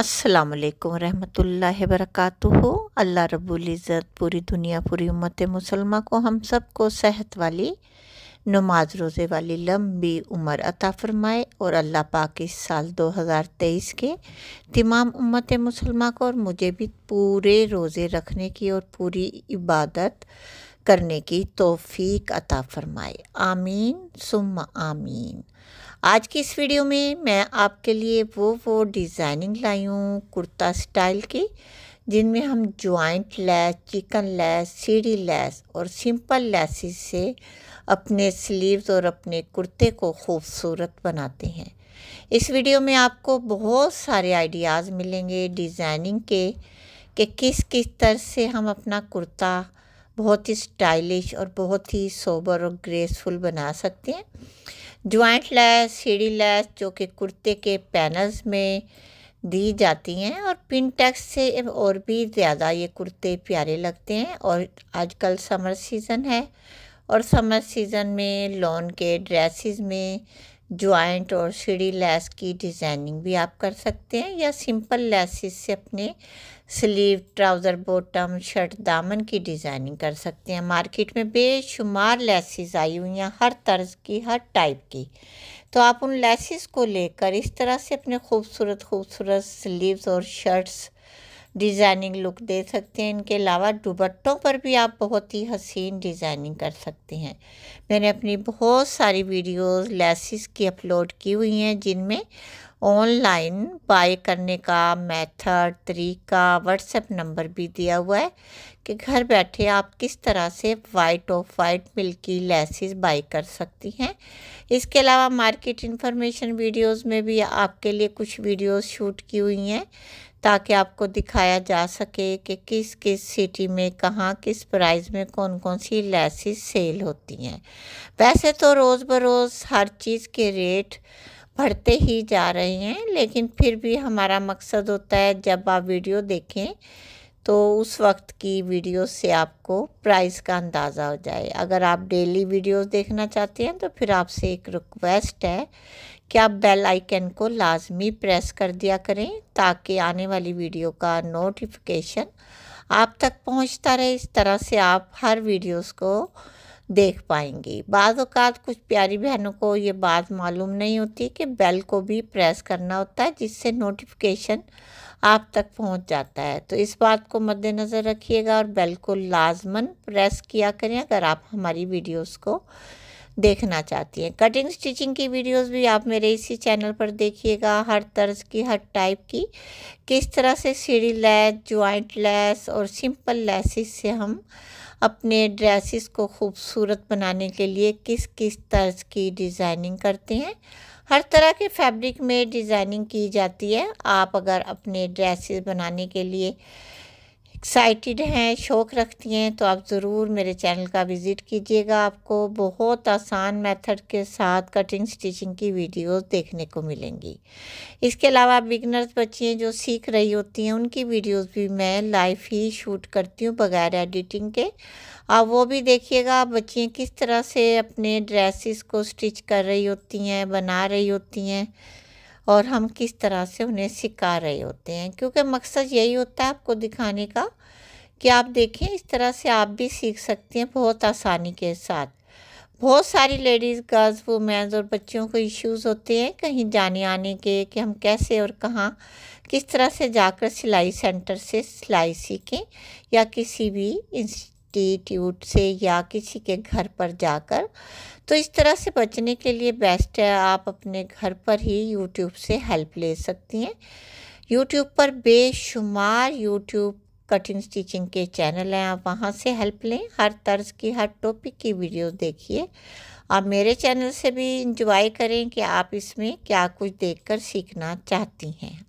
असलकम रहमतुल्ला वरक़ात अल्लाह इज़्ज़त पूरी दुनिया पूरी उम्मत मुसलमा को हम सब को सेहत वाली नमाज रोज़े वाली लंबी उम्र अता फ़रमाए और अल्लाह पाक इस साल 2023 के तमाम उम्मत मुसलमा को और मुझे भी पूरे रोज़े रखने की और पूरी इबादत करने की तौफीक अता फ़रमाए आमीन सुम आमीन आज की इस वीडियो में मैं आपके लिए वो वो डिज़ाइनिंग लाई हूँ कुर्ता स्टाइल की जिनमें हम जॉइंट लेस चिकन लेस सीढ़ी लेस और सिंपल लेसिस से अपने स्लीव्स और अपने कुर्ते को खूबसूरत बनाते हैं इस वीडियो में आपको बहुत सारे आइडियाज़ मिलेंगे डिज़ाइनिंग के कि किस किस तरह से हम अपना कुर्ता बहुत ही स्टाइलिश और बहुत ही सोबर और ग्रेसफुल बना सकते हैं ज्वाइंट लैस सीढ़ी लैस जो कि कुर्ते के पैनल्स में दी जाती हैं और पिन टैक्स से और भी ज़्यादा ये कुर्ते प्यारे लगते हैं और आजकल समर सीज़न है और समर सीज़न में लॉन के ड्रेसेस में जॉइंट और सीढ़ी लैस की डिज़ाइनिंग भी आप कर सकते हैं या सिंपल लैसेस से अपने स्लीव ट्राउज़र बॉटम शर्ट दामन की डिज़ाइनिंग कर सकते हैं मार्केट में बेशुमार लैसेस आई हुई हैं हर तर्ज की हर टाइप की तो आप उन लैसेस को लेकर इस तरह से अपने खूबसूरत खूबसूरत स्लीव्स और शर्ट्स डिज़ाइनिंग लुक दे सकते हैं इनके अलावा दुबट्टों पर भी आप बहुत ही हसीन डिज़ाइनिंग कर सकते हैं मैंने अपनी बहुत सारी वीडियोस लेसिस की अपलोड की हुई हैं जिनमें ऑनलाइन बाय करने का मेथड तरीका व्हाट्सएप नंबर भी दिया हुआ है कि घर बैठे आप किस तरह से white off white milky laces buy कर सकती हैं इसके अलावा मार्केट इन्फॉर्मेशन वीडियोस में भी आपके लिए कुछ वीडियोस शूट की हुई हैं ताकि आपको दिखाया जा सके कि किस किस सिटी में कहाँ किस प्राइस में कौन कौन सी लेसिस सेल होती हैं वैसे तो रोज़ बरोज़ हर चीज़ के रेट बढ़ते ही जा रहे हैं लेकिन फिर भी हमारा मकसद होता है जब आप वीडियो देखें तो उस वक्त की वीडियो से आपको प्राइस का अंदाज़ा हो जाए अगर आप डेली वीडियोस देखना चाहते हैं तो फिर आपसे एक रिक्वेस्ट है कि आप बेल आइकन को लाजमी प्रेस कर दिया करें ताकि आने वाली वीडियो का नोटिफिकेशन आप तक पहुंचता रहे इस तरह से आप हर वीडियोस को देख पाएंगी बाद कुछ प्यारी बहनों को ये बात मालूम नहीं होती कि बेल को भी प्रेस करना होता है जिससे नोटिफिकेशन आप तक पहुंच जाता है तो इस बात को मद्देनज़र रखिएगा और बेल को लाजमन प्रेस किया करें अगर आप हमारी वीडियोस को देखना चाहती हैं कटिंग स्टिचिंग की वीडियोस भी आप मेरे इसी चैनल पर देखिएगा हर तर्ज की हर टाइप की किस तरह से सीढ़ी लैस ज्वाइंट लैस और सिंपल लैसेस से हम अपने ड्रेसेस को खूबसूरत बनाने के लिए किस किस तर्ज की डिज़ाइनिंग करते हैं हर तरह के फैब्रिक में डिज़ाइनिंग की जाती है आप अगर अपने ड्रेसेस बनाने के लिए एक्साइटेड हैं शौक़ रखती हैं तो आप ज़रूर मेरे चैनल का विज़िट कीजिएगा आपको बहुत आसान मेथड के साथ कटिंग स्टिचिंग की वीडियोस देखने को मिलेंगी इसके अलावा बिगनर्स बच्चियाँ जो सीख रही होती हैं उनकी वीडियोस भी मैं लाइव ही शूट करती हूँ बगैर एडिटिंग के आप वो भी देखिएगा बच्चियाँ किस तरह से अपने ड्रेसिस को स्टिच कर रही होती हैं बना रही होती हैं और हम किस तरह से उन्हें सिखा रहे होते हैं क्योंकि मकसद यही होता है आपको दिखाने का कि आप देखें इस तरह से आप भी सीख सकते हैं बहुत आसानी के साथ बहुत सारी लेडीज़ गर्ल्स वुमेंस और बच्चियों को इश्यूज़ होते हैं कहीं जाने आने के कि हम कैसे और कहाँ किस तरह से जाकर सिलाई सेंटर से सिलाई सीखें या किसी भी इंस्टीट्यूट से या किसी के घर पर जाकर तो इस तरह से बचने के लिए बेस्ट है आप अपने घर पर ही यूट्यूब से हेल्प ले सकती हैं यूट्यूब पर बेशुमार यूट्यूब कटिंग स्टिचिंग के चैनल हैं आप वहाँ से हेल्प लें हर तर्ज की हर टॉपिक की वीडियो देखिए आप मेरे चैनल से भी इंजॉय करें कि आप इसमें क्या कुछ देखकर सीखना चाहती हैं